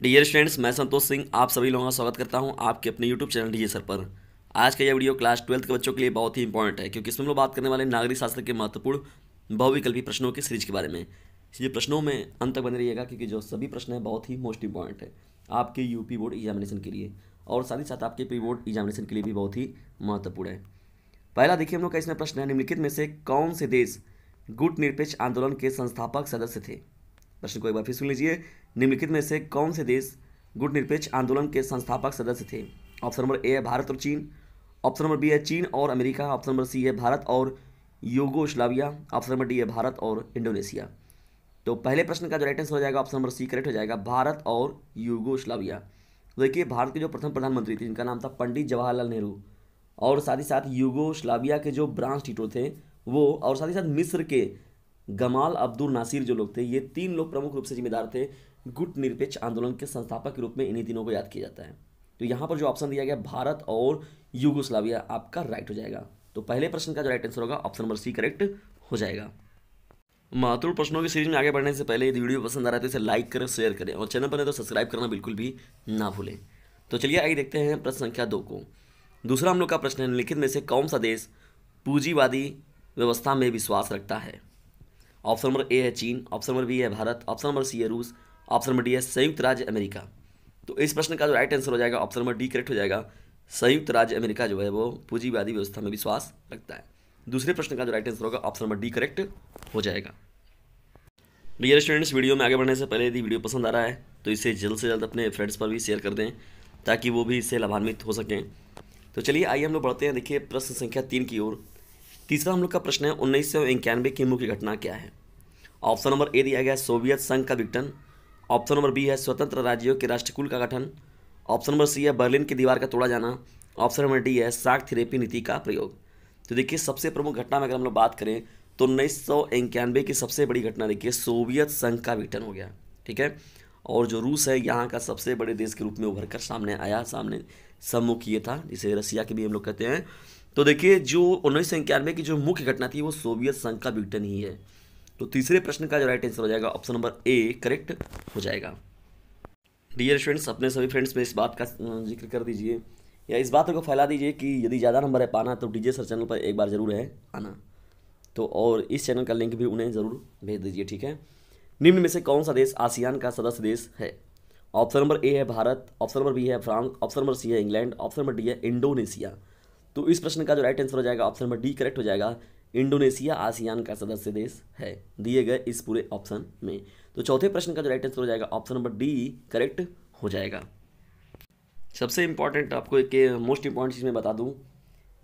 dear students मैं संतोष सिंह आप सभी लोगों का स्वागत करता हूं आपके अपने यूट्यूब चैनल डी सर पर आज का यह वीडियो क्लास ट्वेल्थ के बच्चों के लिए बहुत ही इंपॉर्टेंट है क्योंकि इसमें हम लोग बात करने वाले नागरिक शास्त्र के महत्वपूर्ण बहुविकल्पी प्रश्नों की सीरीज के बारे में ये प्रश्नों में अंत तक बने रहिएगा क्योंकि जो सभी प्रश्न है बहुत ही मोस्ट इंपॉर्टेंट है आपके यूपी बोर्ड एग्जामिनेशन के लिए और साथ ही साथ आपके पी बोर्ड एग्जामिनेशन के लिए भी बहुत ही महत्वपूर्ण है पहला देखिए हम लोग का इसमें प्रश्न है निम्नलिखित में से कौन से देश गुट निरपेक्ष आंदोलन के संस्थापक सदस्य थे प्रश्न को एक बार फिर सुन लीजिए निम्नलिखित में से कौन से देश गुटनिरपेक्ष आंदोलन के संस्थापक सदस्य थे ऑप्शन नंबर ए है भारत और चीन ऑप्शन नंबर बी है चीन और अमेरिका ऑप्शन नंबर सी है भारत और योगोस्लाविया ऑप्शन नंबर डी है भारत और इंडोनेशिया तो पहले प्रश्न का जो राइट आंसर हो जाएगा ऑप्शन नंबर सी करेक्ट हो जाएगा भारत और यूगोस्लाविया देखिए भारत के जो प्रथम प्रधानमंत्री थे इनका नाम था पंडित जवाहरलाल नेहरू और साथ ही साथ यूगोस्लाविया के जो ब्रांच टीटो थे वो और साथ ही साथ मिस्र के गमाल अब्दुल नासिर जो लोग थे ये तीन लोग प्रमुख रूप से जिम्मेदार थे गुट निरपेक्ष आंदोलन के संस्थापक के रूप में इन्हीं तीनों को याद किया जाता है तो यहाँ पर जो ऑप्शन दिया गया भारत और युगोस्लाविया आपका राइट हो जाएगा तो पहले प्रश्न का जो राइट आंसर होगा ऑप्शन नंबर सी करेक्ट हो जाएगा महत्वपूर्ण प्रश्नों की सीरीज में आगे बढ़ने से पहले यदि वीडियो पसंद आ रहा है तो इसे लाइक करें शेयर करें और चैनल पर नहीं तो सब्सक्राइब करना बिल्कुल भी ना भूलें तो चलिए आगे देखते हैं प्रश्न संख्या दो को दूसरा हम लोग का प्रश्न है लिखित में से कौन सा देश पूंजीवादी व्यवस्था में विश्वास रखता है ऑप्शन नंबर ए है चीन ऑप्शन नंबर बी है भारत ऑप्शन नंबर सी है रूस ऑप्शन नंबर डी है संयुक्त राज्य अमेरिका तो इस प्रश्न का जो राइट आंसर हो जाएगा ऑप्शन नंबर डी करेक्ट हो जाएगा संयुक्त राज्य अमेरिका जो है वो पूंजीवादी व्यवस्था में विश्वास रखता है दूसरे प्रश्न का जो राइट आंसर होगा ऑप्शन नंबर डी करेक्ट हो जाएगा डियर स्टूडेंट्स वीडियो में आगे बढ़ने से पहले यदि वीडियो पसंद आ रहा है तो इसे जल्द से जल्द अपने फ्रेंड्स पर भी शेयर कर दें ताकि वो भी इससे लाभान्वित हो सकें तो चलिए आइए हम लोग बढ़ते हैं देखिए प्रश्न संख्या तीन की ओर तीसरा हम लोग का प्रश्न है उन्नीस सौ इक्यानवे की मुख्य घटना क्या है ऑप्शन नंबर ए दिया गया है सोवियत संघ का विघटन ऑप्शन नंबर बी है स्वतंत्र राज्यों के राष्ट्रकुल का गठन ऑप्शन नंबर सी है बर्लिन की दीवार का तोड़ा जाना ऑप्शन नंबर डी है साग थेरेपी नीति का प्रयोग तो देखिए सबसे प्रमुख घटना में अगर हम लोग बात करें तो उन्नीस सौ इक्यानवे की सबसे बड़ी घटना देखिए सोवियत संघ का विघटन हो गया ठीक है और जो रूस है यहाँ का सबसे बड़े देश के रूप में उभर कर सामने आया सामने सम्मुख ये था जिसे रसिया के भी हम लोग कहते हैं तो देखिए जो उन्नीस सौ इक्यानवे की जो मुख्य घटना थी वो सोवियत संघ का विघटन ही है तो तीसरे प्रश्न का जो राइट आंसर हो जाएगा ऑप्शन नंबर ए करेक्ट हो जाएगा डियर स्टूडेंट्स अपने सभी फ्रेंड्स में इस बात का जिक्र कर दीजिए या इस बात को फैला दीजिए कि यदि ज़्यादा नंबर है पाना तो डीजे सर चैनल पर एक बार ज़रूर है आना तो और इस चैनल का लिंक भी उन्हें ज़रूर भेज दीजिए ठीक है निम्न में से कौन सा देश आसियान का सदस्य देश है ऑप्शन नंबर ए है भारत ऑप्शन नंबर बी है फ्रांस ऑप्शन नंबर सी है इंग्लैंड ऑप्शन नंबर डी है इंडोनेशिया तो इस प्रश्न का जो राइट आंसर हो जाएगा ऑप्शन नंबर डी करेक्ट हो जाएगा इंडोनेशिया आसियान का सदस्य देश है दिए गए इस पूरे ऑप्शन में तो चौथे प्रश्न का जो राइट आंसर हो जाएगा ऑप्शन नंबर डी करेक्ट हो जाएगा सबसे इम्पॉर्टेंट आपको एक मोस्ट इम्पॉर्टेंट चीज़ मैं बता दूँ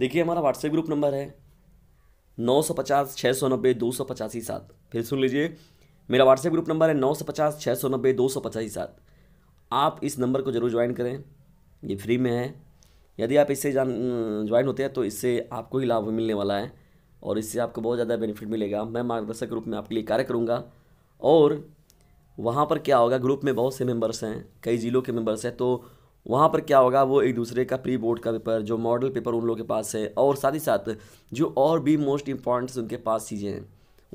देखिए हमारा व्हाट्सएप ग्रुप नंबर है नौ सौ पचास छः सौ नब्बे दो सौ पचासी सात फिर सुन लीजिए मेरा व्हाट्सएप ग्रुप नंबर है नौ सौ पचास छः सौ नब्बे दो सौ पचासी सात आप इस नंबर को जरूर ज्वाइन करें ये फ्री में है यदि आप इससे जान ज्वाइन होते हैं तो इससे आपको ही लाभ मिलने वाला है और इससे आपको बहुत ज़्यादा बेनिफिट मिलेगा मैं मार्गदर्शक रूप में आपके लिए कार्य करूँगा और वहाँ पर क्या होगा ग्रुप में बहुत से मेंबर्स हैं कई ज़िलों के मेंबर्स हैं तो वहाँ पर क्या होगा वो एक दूसरे का प्री बोर्ड का पेपर जो मॉडल पेपर उन लोगों के पास है और साथ ही साथ जो और भी मोस्ट इम्पॉर्टेंट उनके पास चीज़ें हैं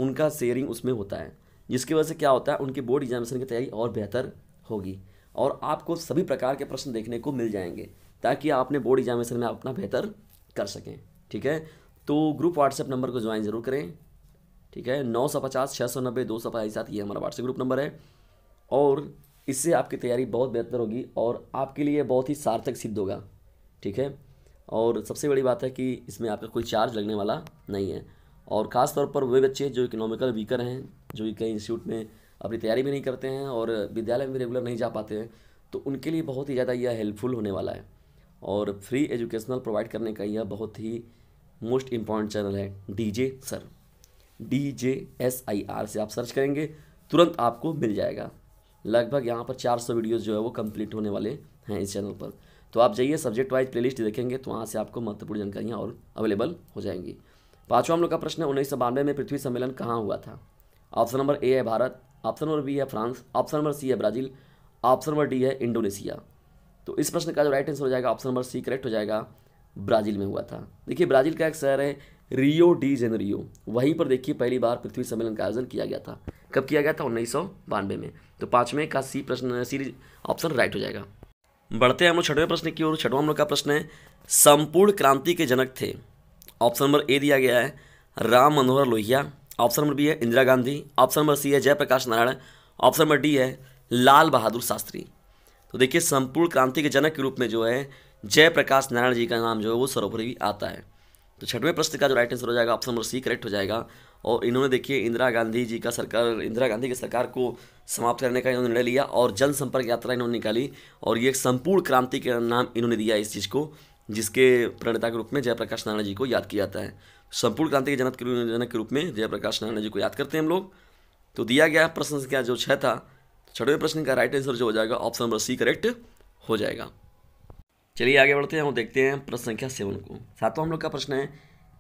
उनका शेयरिंग उसमें होता है जिसकी वजह से क्या होता है उनके बोर्ड एग्जामिनेशन की तैयारी और बेहतर होगी और आपको सभी प्रकार के प्रश्न देखने को मिल जाएंगे ताकि आपने बोर्ड एग्जामिनेशन में अपना बेहतर कर सकें ठीक है तो ग्रुप व्हाट्सएप नंबर को ज्वाइन जरूर करें ठीक है नौ सौ पचास छः सौ नब्बे दो सौ पचास सात ये हमारा व्हाट्सएप ग्रुप नंबर है और इससे आपकी तैयारी बहुत बेहतर होगी और आपके लिए बहुत ही सार्थक सिद्ध होगा ठीक है और सबसे बड़ी बात है कि इसमें आपका कोई चार्ज लगने वाला नहीं है और ख़ास तौर पर वे बच्चे जो इकोनॉमिकल वीकर हैं जो कई इंस्टीट्यूट में अपनी तैयारी भी नहीं करते हैं और विद्यालय में रेगुलर नहीं जा पाते हैं तो उनके लिए बहुत ही ज़्यादा यह हेल्पफुल होने वाला है और फ्री एजुकेशनल प्रोवाइड करने का यह बहुत ही मोस्ट इम्पॉर्टेंट चैनल है D J sir D J S I R से आप सर्च करेंगे तुरंत आपको मिल जाएगा लगभग यहाँ पर 400 वीडियोस जो है वो कंप्लीट होने वाले हैं इस चैनल पर तो आप जाइए सब्जेक्ट वाइज प्लेलिस्ट देखेंगे तो वहाँ से आपको महत्वपूर्ण जानकारियाँ और अवेलेबल हो जाएंगी पाँचवा हम लोग का प्रश्न है उन्नीस में पृथ्वी सम्मेलन कहाँ हुआ था ऑप्शन नंबर ए है भारत ऑप्शन नंबर बी है फ्रांस ऑप्शन नंबर सी है ब्राज़ील ऑप्शन नंबर डी है इंडोनेशिया तो इस प्रश्न का जो राइट आंसर हो जाएगा ऑप्शन नंबर सी करेक्ट हो जाएगा ब्राज़ील में हुआ था देखिए ब्राज़ील का एक शहर है रियो डी जेनरियो वहीं पर देखिए पहली बार पृथ्वी सम्मेलन का आयोजन किया गया था कब किया गया था उन्नीस में तो पाँचवें का सी प्रश्न सी ऑप्शन राइट हो जाएगा बढ़ते हैं हम लोग छठवें प्रश्न की ओर छठवां हम लोग का प्रश्न है संपूर्ण क्रांति के जनक थे ऑप्शन नंबर ए दिया गया है Ram Manohar Lohia option number B है Indira Gandhi option number C है Jayaprakash Narayan option number D है लाल बहादुर शास्त्री तो देखिए संपूर्ण क्रांति के जनक के रूप में जो है जयप्रकाश नारायण जी का नाम जो है वो सर्वोपरि आता है तो छठवें प्रश्न का जो राइट आंसर हो जाएगा ऑप्शन नंबर सी करेक्ट हो जाएगा और इन्होंने देखिए इंदिरा गांधी जी का सरकार इंदिरा गांधी की सरकार को समाप्त करने का इन्होंने निर्णय लिया और जनसंपर्क यात्रा इन्होंने निकाली और ये संपूर्ण क्रांति के नाम इन्होंने दिया इस चीज़ को जिसके प्रणेता के रूप में जयप्रकाश नारायण जी को याद किया जाता है संपूर्ण क्रांति के जनक के जनक के रूप में जयप्रकाश नारायण जी को याद करते हैं हम लोग तो दिया गया प्रश्न संख्या जो छः था छठवें प्रश्न का राइट आंसर जो हो जाएगा ऑप्शन नंबर सी करेक्ट हो जाएगा चलिए आगे बढ़ते हैं हम देखते हैं प्रश्न संख्या सेवन को सातवां हम लोग का प्रश्न है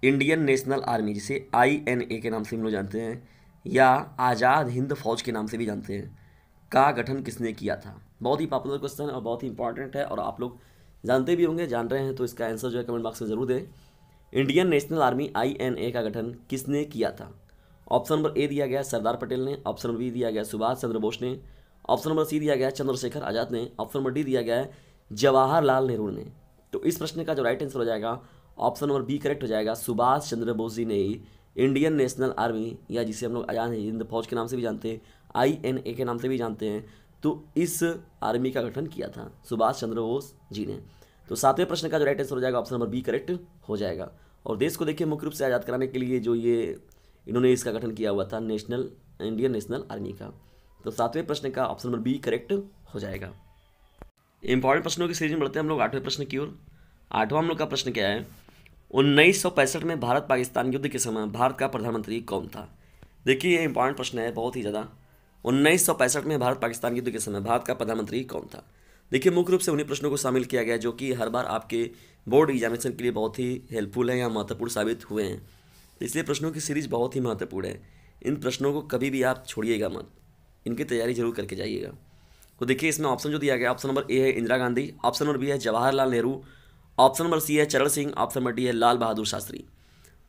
इंडियन नेशनल आर्मी जिसे आई एन ए के नाम से हम लोग जानते हैं या आज़ाद हिंद फौज के नाम से भी जानते हैं का गठन किसने किया था बहुत ही पॉपुलर क्वेश्चन है और बहुत ही इंपॉर्टेंट है और आप लोग जानते भी होंगे जान रहे हैं तो इसका आंसर जो है कमेंट बॉक्स में ज़रूर दें Indian National Army I N A का गठन किसने किया था ऑप्शन नंबर ए दिया गया सरदार पटेल ने ऑप्शन बी दिया गया सुभाष चंद्र बोस ने ऑप्शन नंबर सी दिया गया है चंद्रशेखर आज़ाद ने ऑप्शन नंबर डी दिया गया है जवाहरलाल नेहरू ने तो इस प्रश्न का जो राइट आंसर हो जाएगा ऑप्शन नंबर बी करेक्ट हो जाएगा सुभाष चंद्र बोस जी ने ही इंडियन नेशनल आर्मी या जिसे हम लोग आज़ाद हिंद फौज के नाम से भी जानते हैं आई एन ए के नाम से भी जानते हैं तो इस आर्मी का गठन किया था सुभाष चंद्र बोस जी ने तो सातवें प्रश्न का जो राइट आंसर हो जाएगा ऑप्शन नंबर बी करेक्ट हो जाएगा और देश को देखिए मुख्य रूप से आज़ाद कराने के लिए जो ये इन्होंने इसका गठन किया हुआ था नेशनल इंडियन नेशनल आर्मी का तो सातवें प्रश्न का ऑप्शन नंबर बी करेक्ट हो जाएगा इंपॉर्टेंट प्रश्नों की सीरीज में बढ़ते हैं हम लोग आठवें प्रश्न की ओर आठवां हम लोग का प्रश्न क्या है उन्नीस में भारत पाकिस्तान युद्ध के समय भारत का प्रधानमंत्री कौन था देखिए ये इंपॉर्टेंट प्रश्न है बहुत ही ज़्यादा उन्नीस में भारत पाकिस्तान युद्ध के समय भारत का प्रधानमंत्री कौन था देखिए मुख्य रूप से उन्हीं प्रश्नों को शामिल किया गया जो कि हर बार आपके बोर्ड एग्जामिनेशन के लिए बहुत ही हेल्पफुल है या महत्वपूर्ण साबित हुए हैं इसलिए प्रश्नों की सीरीज बहुत ही महत्वपूर्ण है इन प्रश्नों को कभी भी आप छोड़िएगा मत इनकी तैयारी जरूर करके जाइएगा तो देखिए इसमें ऑप्शन जो दिया गया ऑप्शन नंबर ए है Indira Gandhi option number B है Jawaharlal Nehru option number C है Charan Singh option number D है लाल बहादुर शास्त्री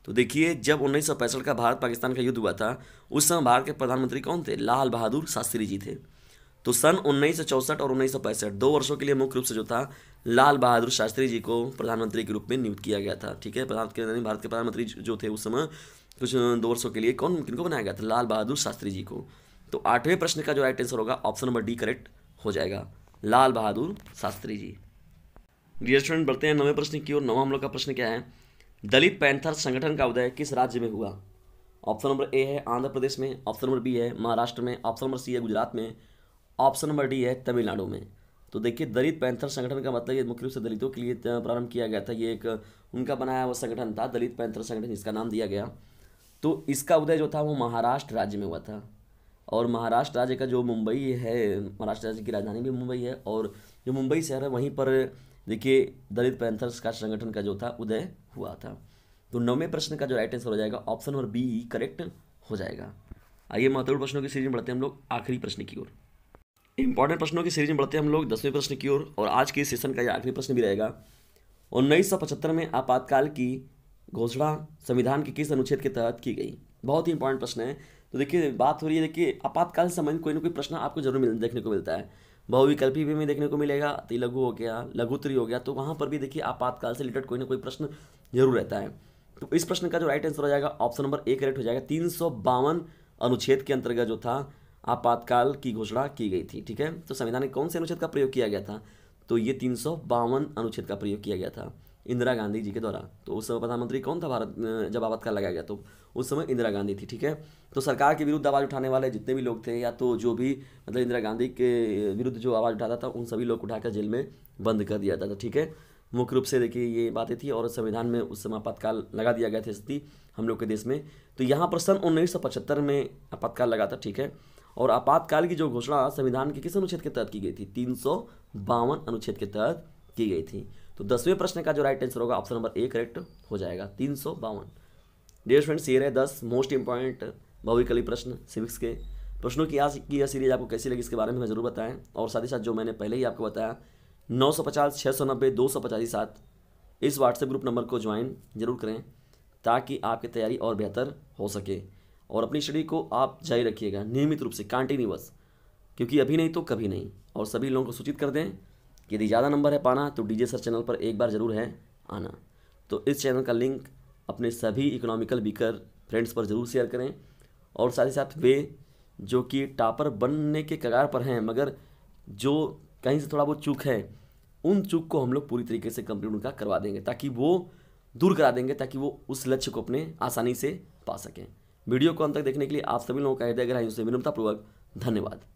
तो देखिए जब उन्नीस का भारत पाकिस्तान का युद्ध हुआ था उस समय भारत के प्रधानमंत्री कौन थे लाल बहादुर शास्त्री जी थे तो सन उन्नीस और उन्नीस दो वर्षों के लिए मुख्य रूप से जो था लाल बहादुर शास्त्री जी को प्रधानमंत्री के रूप में नियुक्त किया गया था ठीक है प्रधान भारत के प्रधानमंत्री जो थे उस समय कुछ दो वर्षों के लिए कौन किनको बनाया गया था लाल बहादुर शास्त्री जी को तो आठवें प्रश्न का जो राइट आंसर होगा ऑप्शन नंबर डी करेक्ट हो जाएगा लाल बहादुर शास्त्री जी डियर स्टूडेंट बढ़ते हैं नवे प्रश्न की ओर नवा हम लोग का प्रश्न क्या है दलित पैंथर संगठन का उदय किस राज्य में हुआ ऑप्शन नंबर ए है आंध्र प्रदेश में ऑप्शन नंबर बी है महाराष्ट्र में ऑप्शन नंबर सी है गुजरात में ऑप्शन नंबर डी है तमिलनाडु में तो देखिए दलित पैंथर संगठन का मतलब ये मुख्य रूप से दलितों के लिए प्रारंभ किया गया था ये एक उनका बनाया हुआ संगठन था दलित पैंथर संगठन इसका नाम दिया गया तो इसका उदय जो था वो महाराष्ट्र राज्य में हुआ था और महाराष्ट्र राज्य का जो मुंबई है महाराष्ट्र राज्य की राजधानी भी मुंबई है और जो मुंबई शहर है वहीं पर देखिए दलित पैंथर्स का संगठन का जो था उदय हुआ था तो नौवें प्रश्न का जो राइट आंसर हो जाएगा ऑप्शन नंबर बी करेक्ट हो जाएगा आइए महत्वपूर्ण प्रश्नों की सीरीज में बढ़ते हैं हम लोग आखिरी प्रश्न की ओर इंपॉर्टेंट प्रश्नों की सीरीज में बढ़ते हैं हम लोग दसवें प्रश्न की ओर और आज के सेशन का यह आखिरी प्रश्न भी रहेगा उन्नीस सौ पचहत्तर में आपातकाल की घोषणा संविधान के किस अनुच्छेद के तहत की गई बहुत ही इंपॉर्टेंट प्रश्न है तो देखिए बात हो रही है देखिए आपातकाल से संबंधित कोई ना कोई प्रश्न आपको जरूर मिल देखने को मिलता है बहुविकल्पी भी में देखने को मिलेगा अति लघु हो गया लघुतरी हो गया तो वहाँ पर भी देखिए आपातकाल से रिलेटेड कोई ना कोई प्रश्न जरूर रहता है तो इस प्रश्न का जो राइट आंसर हो जाएगा ऑप्शन नंबर एक करेक्ट हो जाएगा तीन अनुच्छेद के अंतर्गत जो था आपातकाल की घोषणा की गई थी ठीक है तो संविधान में कौन से अनुच्छेद का प्रयोग किया गया था तो ये तीन अनुच्छेद का प्रयोग किया गया था इंदिरा गांधी जी के द्वारा तो उस समय प्रधानमंत्री कौन था भारत जब आपातकाल लगाया गया तो उस समय इंदिरा गांधी थी ठीक है तो सरकार के विरुद्ध आवाज़ उठाने वाले जितने भी लोग थे या तो जो भी मतलब इंदिरा गांधी के विरुद्ध जो आवाज़ उठाता था उन सभी लोग को उठाकर जेल में बंद कर दिया जाता ठीक है मुख्य रूप से देखिए ये बातें थी और संविधान में उस समय आपातकाल लगा दिया गया था स्थिति हम लोग के देश में तो यहाँ पर सन उन्नीस में आपातकाल लगा था ठीक है और आपातकाल की जो घोषणा संविधान के किस अनुच्छेद के तहत की गई थी तीन अनुच्छेद के तहत की गई थी तो दसवें प्रश्न का जो राइट आंसर होगा ऑप्शन नंबर ए करेक्ट हो जाएगा तीन सौ बावन डियर फ्रेंड्स ये रहे दस मोस्ट इंपॉर्टेंट भविकली प्रश्न सिविक्स के प्रश्नों की आज की यह सीरीज आपको कैसी लगी इसके बारे में हमें जरूर बताएं और साथ ही साथ जो मैंने पहले ही आपको बताया नौ सौ पचास छः सौ नब्बे दो सौ पचासी सात इस व्हाट्सएप ग्रुप नंबर को ज्वाइन जरूर करें ताकि आपकी तैयारी और बेहतर हो सके और अपनी स्टडी को आप जारी रखिएगा नियमित रूप से कॉन्टीन्यूअस क्योंकि अभी नहीं तो कभी नहीं और सभी लोगों को सूचित कर दें यदि ज़्यादा नंबर है पाना तो डीजे सर चैनल पर एक बार ज़रूर है आना तो इस चैनल का लिंक अपने सभी इकोनॉमिकल बीकर फ्रेंड्स पर ज़रूर शेयर करें और साथ ही साथ वे जो कि टापर बनने के कगार पर हैं मगर जो कहीं से थोड़ा बहुत चूक है उन चूक को हम लोग पूरी तरीके से कंप्लीट उनका करवा देंगे ताकि वो दूर करा देंगे ताकि वो उस लक्ष्य को अपने आसानी से पा सकें वीडियो को अंत तक देखने के लिए आप सभी लोगों का हृदय ग्राहियों से विनम्रतापूर्वक धन्यवाद